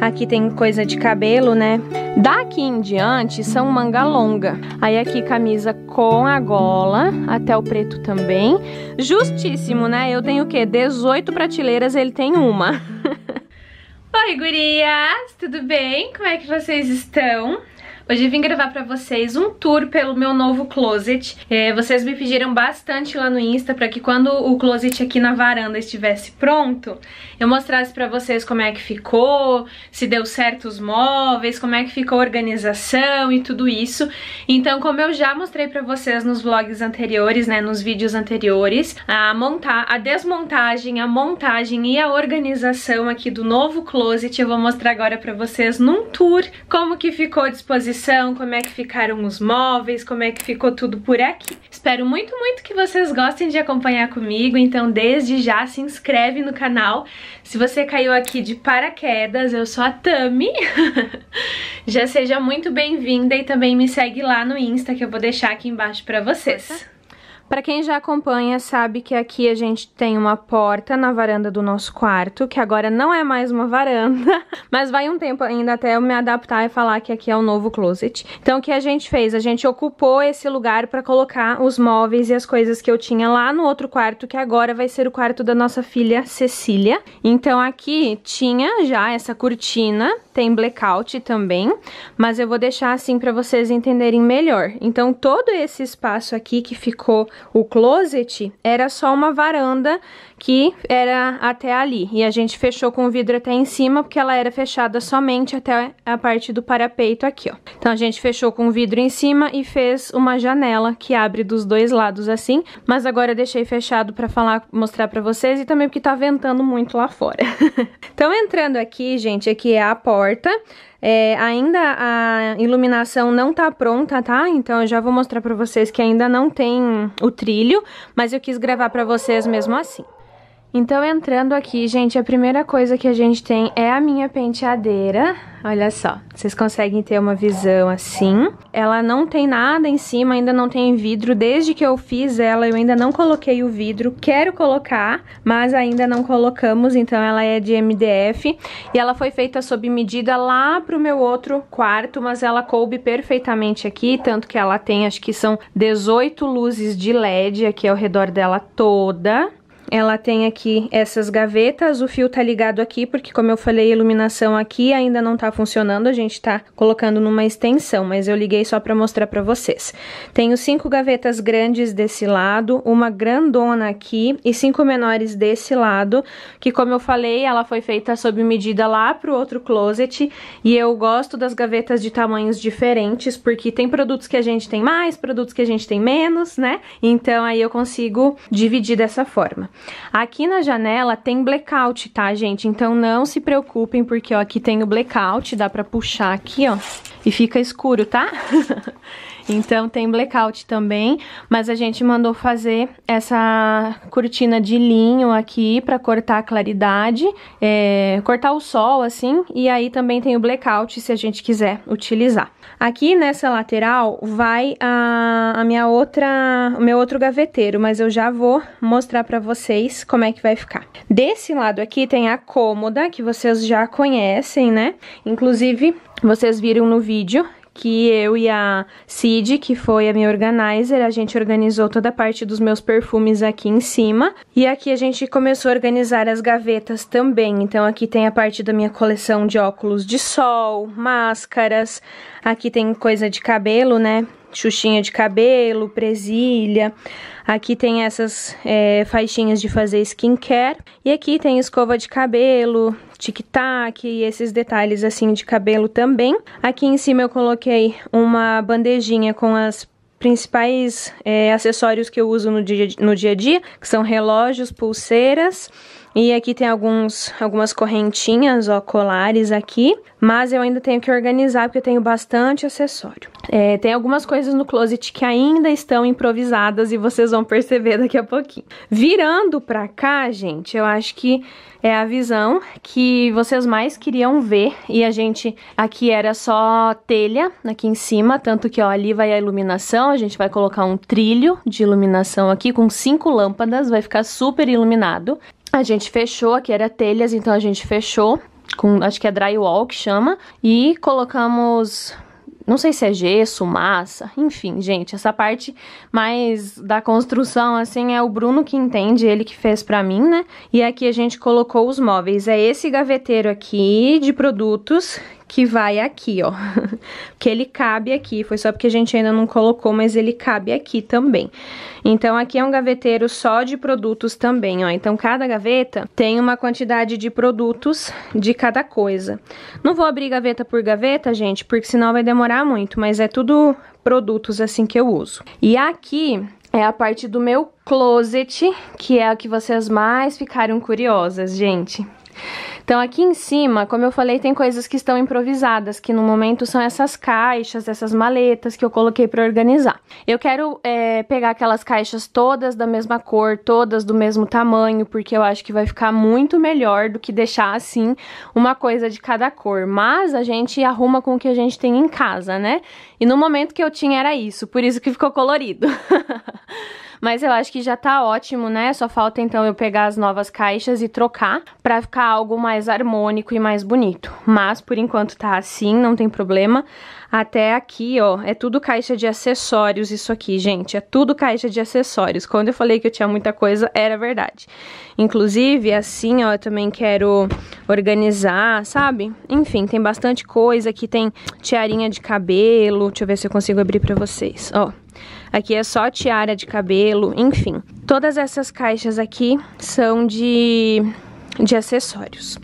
Aqui tem coisa de cabelo, né? Daqui em diante são manga longa. Aí aqui camisa com a gola, até o preto também. Justíssimo, né? Eu tenho o quê? 18 prateleiras, ele tem uma. Oi, gurias! Tudo bem? Como é que vocês estão? Hoje vim gravar pra vocês um tour pelo meu novo closet. É, vocês me pediram bastante lá no Insta pra que quando o closet aqui na varanda estivesse pronto, eu mostrasse pra vocês como é que ficou, se deu certo os móveis, como é que ficou a organização e tudo isso. Então, como eu já mostrei pra vocês nos vlogs anteriores, né, nos vídeos anteriores, a montar, a desmontagem, a montagem e a organização aqui do novo closet, eu vou mostrar agora pra vocês num tour como que ficou a disposição como é que ficaram os móveis, como é que ficou tudo por aqui. Espero muito, muito que vocês gostem de acompanhar comigo, então desde já se inscreve no canal. Se você caiu aqui de paraquedas, eu sou a Tami. já seja muito bem-vinda e também me segue lá no Insta que eu vou deixar aqui embaixo pra vocês. Para quem já acompanha, sabe que aqui a gente tem uma porta na varanda do nosso quarto, que agora não é mais uma varanda, mas vai um tempo ainda até eu me adaptar e falar que aqui é o um novo closet. Então o que a gente fez? A gente ocupou esse lugar para colocar os móveis e as coisas que eu tinha lá no outro quarto, que agora vai ser o quarto da nossa filha Cecília. Então aqui tinha já essa cortina, tem blackout também, mas eu vou deixar assim para vocês entenderem melhor. Então todo esse espaço aqui que ficou o closet era só uma varanda que era até ali. E a gente fechou com o vidro até em cima, porque ela era fechada somente até a parte do parapeito aqui, ó. Então a gente fechou com o vidro em cima e fez uma janela que abre dos dois lados assim, mas agora deixei fechado para falar, mostrar para vocês e também porque tá ventando muito lá fora. então entrando aqui, gente, aqui é a porta. É, ainda a iluminação não tá pronta, tá? Então eu já vou mostrar pra vocês que ainda não tem o trilho, mas eu quis gravar pra vocês mesmo assim. Então, entrando aqui, gente, a primeira coisa que a gente tem é a minha penteadeira. Olha só, vocês conseguem ter uma visão assim. Ela não tem nada em cima, ainda não tem vidro. Desde que eu fiz ela, eu ainda não coloquei o vidro. Quero colocar, mas ainda não colocamos, então ela é de MDF. E ela foi feita sob medida lá pro meu outro quarto, mas ela coube perfeitamente aqui, tanto que ela tem, acho que são 18 luzes de LED aqui ao redor dela toda. Ela tem aqui essas gavetas, o fio tá ligado aqui, porque como eu falei, a iluminação aqui ainda não tá funcionando, a gente tá colocando numa extensão, mas eu liguei só pra mostrar pra vocês. Tenho cinco gavetas grandes desse lado, uma grandona aqui e cinco menores desse lado, que como eu falei, ela foi feita sob medida lá pro outro closet, e eu gosto das gavetas de tamanhos diferentes, porque tem produtos que a gente tem mais, produtos que a gente tem menos, né? Então aí eu consigo dividir dessa forma. Aqui na janela tem blackout, tá, gente? Então não se preocupem, porque ó, aqui tem o blackout, dá pra puxar aqui, ó, e fica escuro, tá? Então tem blackout também, mas a gente mandou fazer essa cortina de linho aqui para cortar a claridade, é, cortar o sol assim, e aí também tem o blackout se a gente quiser utilizar. Aqui nessa lateral vai a, a minha outra, o meu outro gaveteiro, mas eu já vou mostrar para vocês como é que vai ficar. Desse lado aqui tem a cômoda, que vocês já conhecem, né? Inclusive, vocês viram no vídeo, que eu e a Cid, que foi a minha organizer, a gente organizou toda a parte dos meus perfumes aqui em cima. E aqui a gente começou a organizar as gavetas também. Então aqui tem a parte da minha coleção de óculos de sol, máscaras, aqui tem coisa de cabelo, né? xuxinha de cabelo, presilha. Aqui tem essas é, faixinhas de fazer skincare. E aqui tem escova de cabelo, tic-tac e esses detalhes assim de cabelo também. Aqui em cima eu coloquei uma bandejinha com as principais é, acessórios que eu uso no dia, no dia a dia, que são relógios, pulseiras e aqui tem alguns, algumas correntinhas, ó, colares aqui, mas eu ainda tenho que organizar porque eu tenho bastante acessório. É, tem algumas coisas no closet que ainda estão improvisadas e vocês vão perceber daqui a pouquinho. Virando pra cá, gente, eu acho que é a visão que vocês mais queriam ver e a gente aqui era só telha aqui em cima, tanto que ó, ali vai a iluminação, a gente vai colocar um trilho de iluminação aqui com cinco lâmpadas, vai ficar super iluminado a gente fechou, aqui era telhas, então a gente fechou com, acho que é drywall que chama, e colocamos não sei se é gesso, massa, enfim, gente, essa parte mais da construção, assim, é o Bruno que entende, ele que fez pra mim, né? E aqui a gente colocou os móveis, é esse gaveteiro aqui de produtos que vai aqui, ó. que ele cabe aqui, foi só porque a gente ainda não colocou, mas ele cabe aqui também. Então, aqui é um gaveteiro só de produtos também, ó. Então, cada gaveta tem uma quantidade de produtos de cada coisa. Não vou abrir gaveta por gaveta, gente, porque senão vai demorar muito, mas é tudo produtos assim que eu uso. E aqui é a parte do meu closet, que é a que vocês mais ficaram curiosas, gente. Gente. Então aqui em cima, como eu falei, tem coisas que estão improvisadas, que no momento são essas caixas, essas maletas que eu coloquei para organizar. Eu quero é, pegar aquelas caixas todas da mesma cor, todas do mesmo tamanho, porque eu acho que vai ficar muito melhor do que deixar assim uma coisa de cada cor. Mas a gente arruma com o que a gente tem em casa, né? E no momento que eu tinha era isso, por isso que ficou colorido. Mas eu acho que já tá ótimo, né? Só falta então eu pegar as novas caixas e trocar para ficar algo mais harmônico e mais bonito. Mas por enquanto tá assim, não tem problema. Até aqui, ó, é tudo caixa de acessórios isso aqui, gente. É tudo caixa de acessórios. Quando eu falei que eu tinha muita coisa, era verdade. Inclusive, assim, ó, eu também quero organizar, sabe? Enfim, tem bastante coisa. Aqui tem tiarinha de cabelo. Deixa eu ver se eu consigo abrir pra vocês, ó aqui é só tiara de cabelo, enfim. Todas essas caixas aqui são de de acessórios.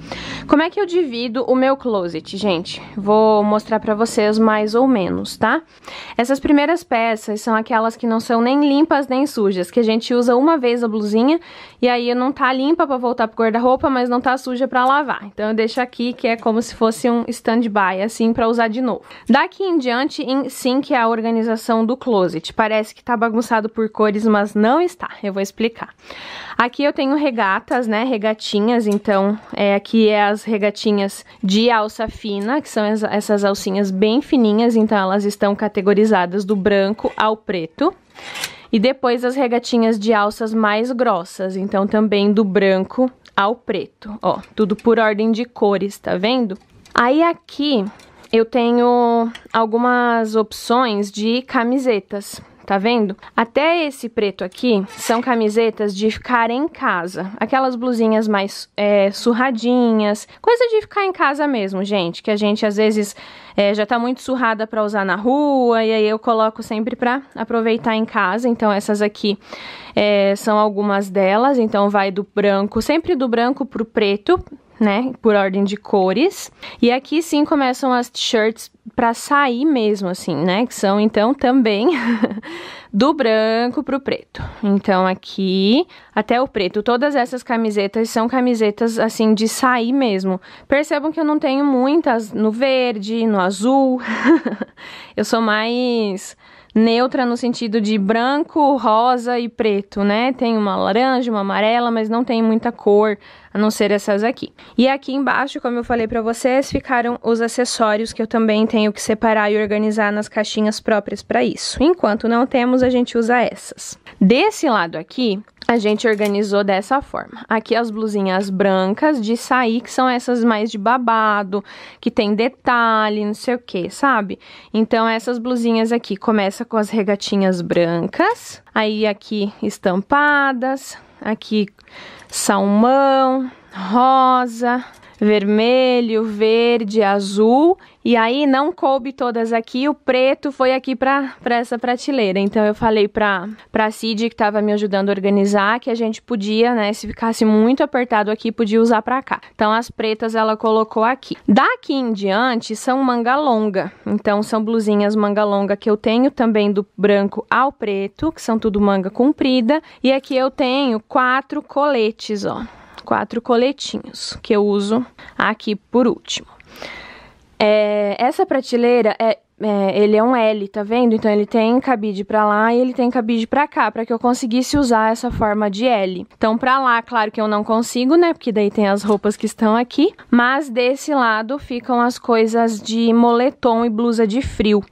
Como é que eu divido o meu closet, gente? Vou mostrar pra vocês mais ou menos, tá? Essas primeiras peças são aquelas que não são nem limpas nem sujas, que a gente usa uma vez a blusinha e aí não tá limpa pra voltar pro guarda-roupa, mas não tá suja pra lavar. Então eu deixo aqui que é como se fosse um stand-by, assim, pra usar de novo. Daqui em diante, sim, que é a organização do closet. Parece que tá bagunçado por cores, mas não está. Eu vou explicar. Aqui eu tenho regatas, né, regatinhas então é, aqui é as regatinhas de alça fina, que são essas alcinhas bem fininhas, então elas estão categorizadas do branco ao preto. E depois as regatinhas de alças mais grossas, então também do branco ao preto, ó, tudo por ordem de cores, tá vendo? Aí aqui eu tenho algumas opções de camisetas, tá vendo? Até esse preto aqui são camisetas de ficar em casa. Aquelas blusinhas mais é, surradinhas, coisa de ficar em casa mesmo, gente. Que a gente às vezes é, já tá muito surrada para usar na rua, e aí eu coloco sempre pra aproveitar em casa. Então essas aqui é, são algumas delas. Então vai do branco, sempre do branco pro preto, né, por ordem de cores. E aqui sim começam as t-shirts para sair mesmo, assim, né? Que são então também do branco para o preto. Então aqui até o preto, todas essas camisetas são camisetas assim de sair mesmo. Percebam que eu não tenho muitas no verde, no azul. eu sou mais neutra no sentido de branco, rosa e preto, né? Tem uma laranja, uma amarela, mas não tem muita cor, a não ser essas aqui. E aqui embaixo, como eu falei para vocês, ficaram os acessórios que eu também tenho que separar e organizar nas caixinhas próprias para isso. Enquanto não temos, a gente usa essas. Desse lado aqui, a gente organizou dessa forma. Aqui as blusinhas brancas de sair, que são essas mais de babado, que tem detalhe, não sei o que, sabe? Então, essas blusinhas aqui, começa com as regatinhas brancas, aí aqui estampadas, aqui salmão, rosa, vermelho, verde, azul. E aí não coube todas aqui, o preto foi aqui para pra essa prateleira. Então eu falei para para Cid, que estava me ajudando a organizar, que a gente podia, né, se ficasse muito apertado aqui, podia usar para cá. Então as pretas ela colocou aqui. Daqui em diante são manga longa. Então são blusinhas manga longa que eu tenho também do branco ao preto, que são tudo manga comprida. E aqui eu tenho quatro coletes, ó quatro coletinhos que eu uso aqui por último. É, essa prateleira é é, ele é um L, tá vendo? Então ele tem cabide para lá e ele tem cabide para cá, para que eu conseguisse usar essa forma de L. Então para lá, claro que eu não consigo, né? Porque daí tem as roupas que estão aqui, mas desse lado ficam as coisas de moletom e blusa de frio.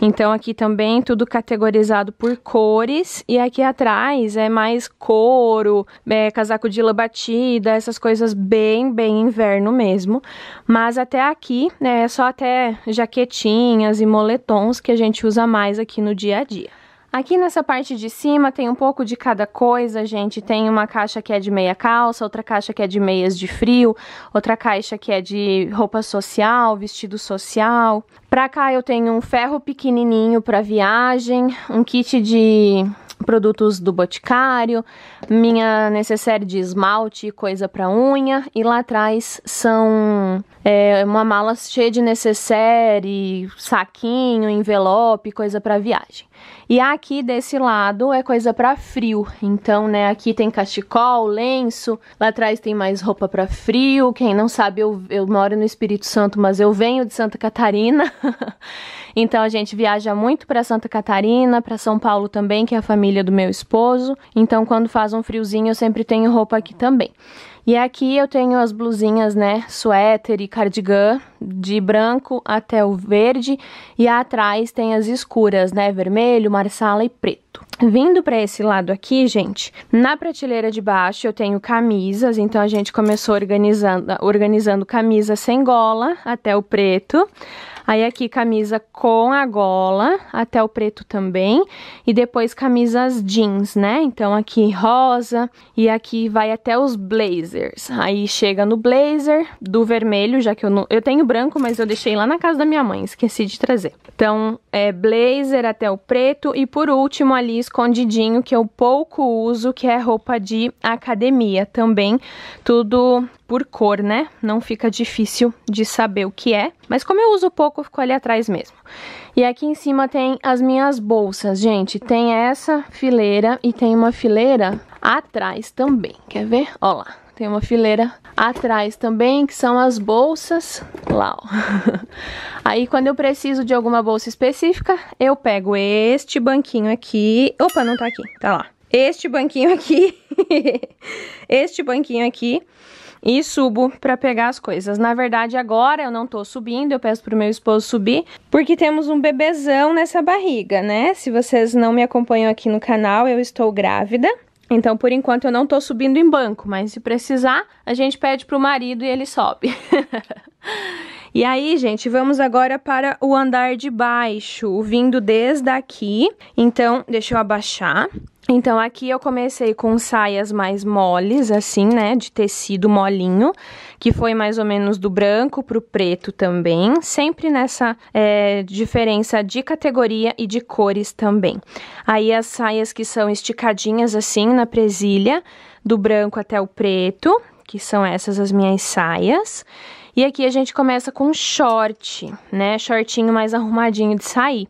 Então aqui também tudo categorizado por cores e aqui atrás é mais couro, é, casaco de lã batida, essas coisas bem, bem inverno mesmo. Mas até aqui, né, é só até jaquetinhas e moletons que a gente usa mais aqui no dia a dia. Aqui nessa parte de cima tem um pouco de cada coisa, gente. Tem uma caixa que é de meia calça, outra caixa que é de meias de frio, outra caixa que é de roupa social, vestido social. Pra cá eu tenho um ferro pequenininho pra viagem, um kit de produtos do Boticário, minha necessaire de esmalte e coisa para unha, e lá atrás são é, uma mala cheia de necessaire, saquinho, envelope, coisa para viagem. E aqui desse lado é coisa para frio. Então, né, aqui tem cachecol, lenço, lá atrás tem mais roupa para frio. Quem não sabe, eu, eu moro no Espírito Santo, mas eu venho de Santa Catarina. então a gente viaja muito para Santa Catarina, para São Paulo também, que é a família do meu esposo. Então, quando faz um friozinho, eu sempre tenho roupa aqui também. E aqui eu tenho as blusinhas, né, suéter e cardigan de branco até o verde e atrás tem as escuras, né? Vermelho, marsala e preto. Vindo para esse lado aqui, gente, na prateleira de baixo eu tenho camisas, então a gente começou organizando, organizando camisa sem gola até o preto. Aí aqui camisa com a gola, até o preto também, e depois camisas jeans, né? Então aqui rosa e aqui vai até os blazers. Aí chega no blazer do vermelho, já que eu não, eu tenho branco, mas eu deixei lá na casa da minha mãe, esqueci de trazer. Então, é blazer até o preto e por último ali escondidinho que eu pouco uso, que é roupa de academia também, tudo por cor, né? Não fica difícil de saber o que é, mas como eu uso pouco, ficou ali atrás mesmo. E aqui em cima tem as minhas bolsas, gente. Tem essa fileira e tem uma fileira atrás também. Quer ver? Ó lá. Tem uma fileira atrás também, que são as bolsas lá, ó. Aí quando eu preciso de alguma bolsa específica, eu pego este banquinho aqui. Opa, não tá aqui, tá lá. Este banquinho aqui. este banquinho aqui e subo para pegar as coisas. Na verdade, agora eu não tô subindo, eu peço pro meu esposo subir, porque temos um bebezão nessa barriga, né? Se vocês não me acompanham aqui no canal, eu estou grávida. Então, por enquanto, eu não tô subindo em banco, mas se precisar, a gente pede pro marido e ele sobe. E aí, gente, vamos agora para o andar de baixo, vindo desde aqui. Então, deixa eu abaixar. Então, aqui eu comecei com saias mais moles, assim, né, de tecido molinho, que foi mais ou menos do branco pro preto também, sempre nessa é, diferença de categoria e de cores também. Aí, as saias que são esticadinhas, assim, na presilha, do branco até o preto, que são essas as minhas saias. E aqui a gente começa com short, né? Shortinho mais arrumadinho de sair.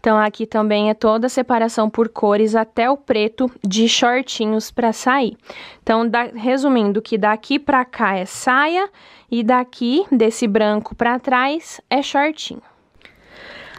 Então aqui também é toda a separação por cores até o preto de shortinhos para sair. Então, da, resumindo que daqui para cá é saia e daqui desse branco para trás é shortinho.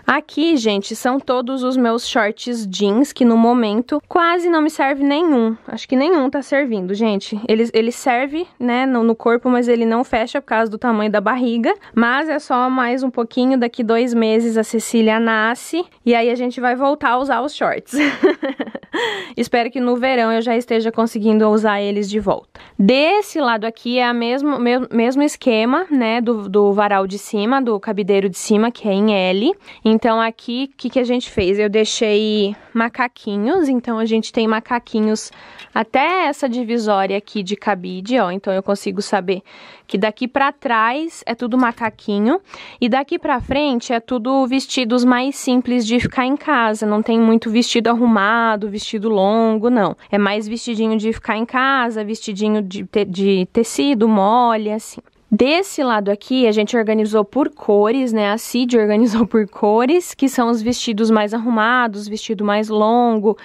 Aqui, gente, são todos os meus shorts jeans, que no momento quase não me serve nenhum. Acho que nenhum tá servindo, gente. Ele, ele serve, né, no, no corpo, mas ele não fecha por causa do tamanho da barriga. Mas é só mais um pouquinho, daqui dois meses a Cecília nasce, e aí a gente vai voltar a usar os shorts. Espero que no verão eu já esteja conseguindo usar eles de volta. Desse lado aqui é o mesmo, mesmo esquema, né, do, do varal de cima, do cabideiro de cima, que é em L. Então aqui, o que, que a gente fez? Eu deixei macaquinhos, então a gente tem macaquinhos até essa divisória aqui de cabide, ó. Então eu consigo saber que daqui para trás é tudo macaquinho e daqui para frente é tudo vestidos mais simples de ficar em casa. Não tem muito vestido arrumado, vestido vestido longo, não. É mais vestidinho de ficar em casa, vestidinho de, te de tecido mole, assim. Desse lado aqui, a gente organizou por cores, né? A Cid organizou por cores, que são os vestidos mais arrumados, vestido mais longo,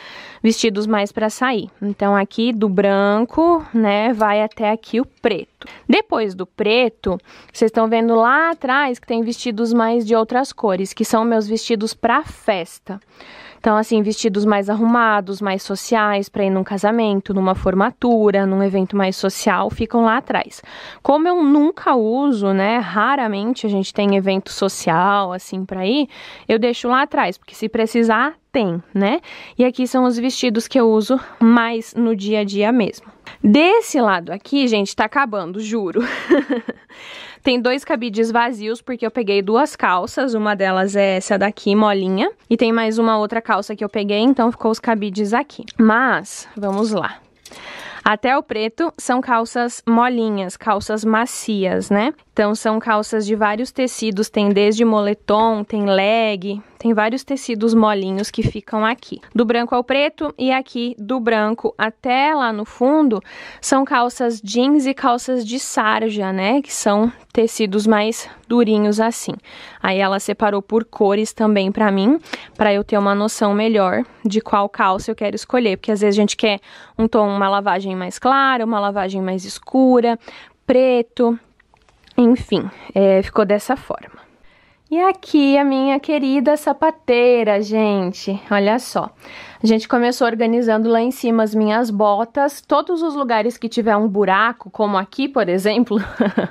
vestidos mais para sair. Então, aqui do branco, né, vai até aqui o preto. Depois do preto, vocês estão vendo lá atrás que tem vestidos mais de outras cores, que são meus vestidos para festa. Então, assim, vestidos mais arrumados, mais sociais, para ir num casamento, numa formatura, num evento mais social, ficam lá atrás. Como eu nunca uso, né? Raramente a gente tem evento social, assim, para ir, eu deixo lá atrás, porque se precisar, tem, né? E aqui são os vestidos que eu uso mais no dia a dia mesmo. Desse lado aqui, gente, tá acabando, juro. Tem dois cabides vazios, porque eu peguei duas calças. Uma delas é essa daqui, molinha. E tem mais uma outra calça que eu peguei, então ficou os cabides aqui. Mas, vamos lá. Até o preto são calças molinhas, calças macias, né? Então são calças de vários tecidos, tem desde moletom, tem leg, tem vários tecidos molinhos que ficam aqui. Do branco ao preto e aqui do branco até lá no fundo são calças jeans e calças de sarja, né, que são tecidos mais durinhos assim. Aí ela separou por cores também para mim, para eu ter uma noção melhor de qual calça eu quero escolher, porque às vezes a gente quer um tom, uma lavagem mais clara, uma lavagem mais escura, preto, enfim, é, ficou dessa forma. E aqui a minha querida sapateira, gente. Olha só. A gente começou organizando lá em cima as minhas botas. Todos os lugares que tiver um buraco, como aqui, por exemplo,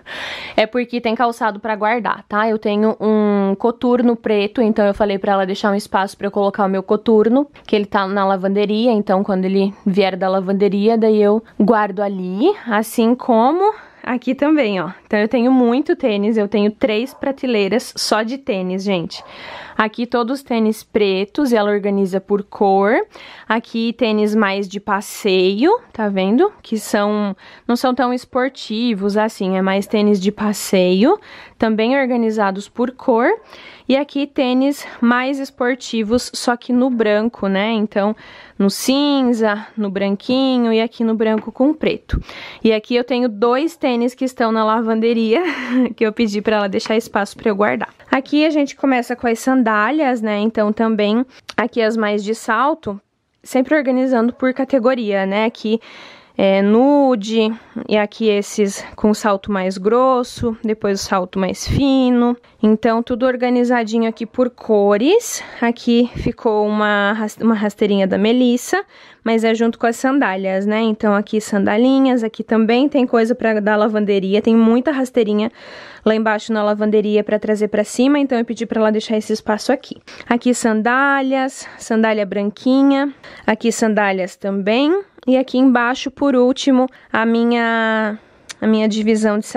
é porque tem calçado para guardar, tá? Eu tenho um coturno preto, então eu falei para ela deixar um espaço para eu colocar o meu coturno, que ele tá na lavanderia, então quando ele vier da lavanderia, daí eu guardo ali, assim como aqui também, ó. Então eu tenho muito tênis, eu tenho três prateleiras só de tênis, gente. Aqui todos os tênis pretos, ela organiza por cor. Aqui tênis mais de passeio, tá vendo? Que são, não são tão esportivos assim, é mais tênis de passeio. Também organizados por cor. E aqui tênis mais esportivos, só que no branco, né? Então, no cinza, no branquinho e aqui no branco com preto. E aqui eu tenho dois tênis que estão na lavanderia, que eu pedi para ela deixar espaço para eu guardar. Aqui a gente começa com as sandálias, né? Então também aqui as mais de salto, sempre organizando por categoria, né? Aqui é, nude, e aqui esses com salto mais grosso, depois o salto mais fino. Então, tudo organizadinho aqui por cores. Aqui ficou uma, uma rasteirinha da Melissa, mas é junto com as sandálias, né? Então, aqui sandalinhas, aqui também tem coisa para dar lavanderia, tem muita rasteirinha lá embaixo na lavanderia para trazer para cima, então eu pedi para ela deixar esse espaço aqui. Aqui sandálias, sandália branquinha, aqui sandálias também, e aqui embaixo, por último, a minha a minha divisão de,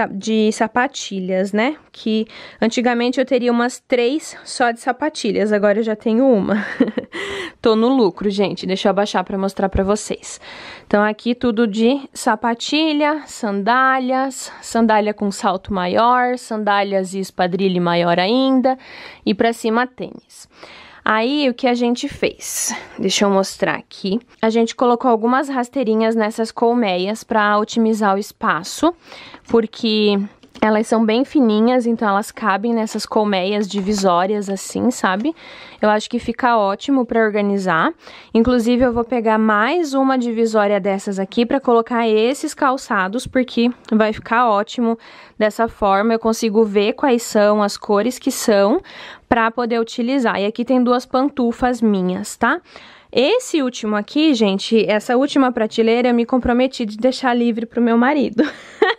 de, sapatilhas, né? Que antigamente eu teria umas três só de sapatilhas, agora eu já tenho uma. Tô no lucro, gente. Deixa eu abaixar para mostrar para vocês. Então aqui tudo de sapatilha, sandálias, sandália com salto maior, sandálias e espadrilha maior ainda, e para cima tênis. Aí o que a gente fez? Deixa eu mostrar aqui. A gente colocou algumas rasteirinhas nessas colmeias para otimizar o espaço, porque elas são bem fininhas, então elas cabem nessas colmeias divisórias assim, sabe? Eu acho que fica ótimo para organizar. Inclusive, eu vou pegar mais uma divisória dessas aqui para colocar esses calçados, porque vai ficar ótimo dessa forma. Eu consigo ver quais são as cores que são para poder utilizar. E aqui tem duas pantufas minhas, tá? Esse último aqui, gente, essa última prateleira, eu me comprometi de deixar livre pro meu marido.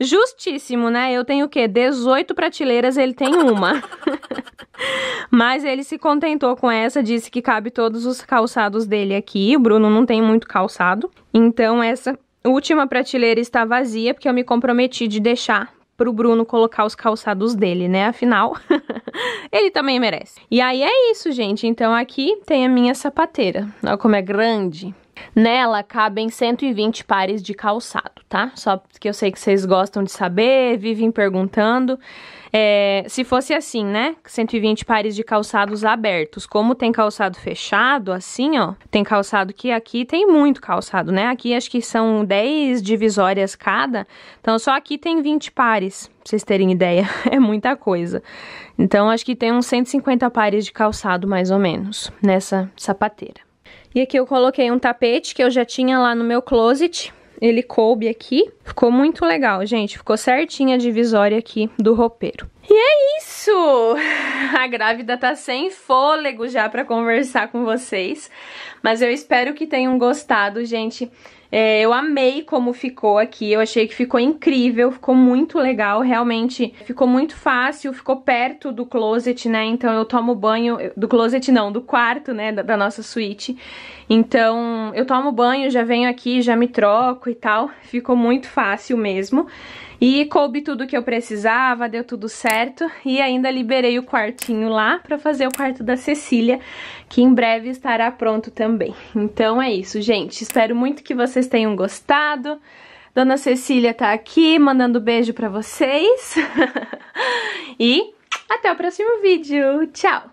Justíssimo, né? Eu tenho o quê? 18 prateleiras, ele tem uma. Mas ele se contentou com essa, disse que cabe todos os calçados dele aqui. O Bruno não tem muito calçado. Então essa última prateleira está vazia, porque eu me comprometi de deixar pro Bruno colocar os calçados dele, né? Afinal, ele também merece. E aí é isso, gente. Então aqui tem a minha sapateira. Olha como é grande. Nela cabem 120 pares de calçado, tá? Só que eu sei que vocês gostam de saber, vivem perguntando. É, se fosse assim, né? 120 pares de calçados abertos. Como tem calçado fechado, assim, ó. Tem calçado que aqui tem muito calçado, né? Aqui acho que são 10 divisórias cada. Então só aqui tem 20 pares, pra vocês terem ideia. É muita coisa. Então acho que tem uns 150 pares de calçado, mais ou menos, nessa sapateira. E aqui eu coloquei um tapete que eu já tinha lá no meu closet. Ele coube aqui. Ficou muito legal, gente. Ficou certinha a divisória aqui do roupeiro. E é isso! A grávida tá sem fôlego já pra conversar com vocês. Mas eu espero que tenham gostado, gente. É, eu amei como ficou aqui, eu achei que ficou incrível, ficou muito legal, realmente ficou muito fácil, ficou perto do closet, né? Então eu tomo banho, do closet não, do quarto, né, da, da nossa suíte. Então eu tomo banho, já venho aqui, já me troco e tal, ficou muito fácil mesmo. E coube tudo que eu precisava, deu tudo certo. E ainda liberei o quartinho lá pra fazer o quarto da Cecília, que em breve estará pronto também. Então é isso, gente. Espero muito que vocês tenham gostado. Dona Cecília tá aqui, mandando beijo pra vocês. e até o próximo vídeo. Tchau!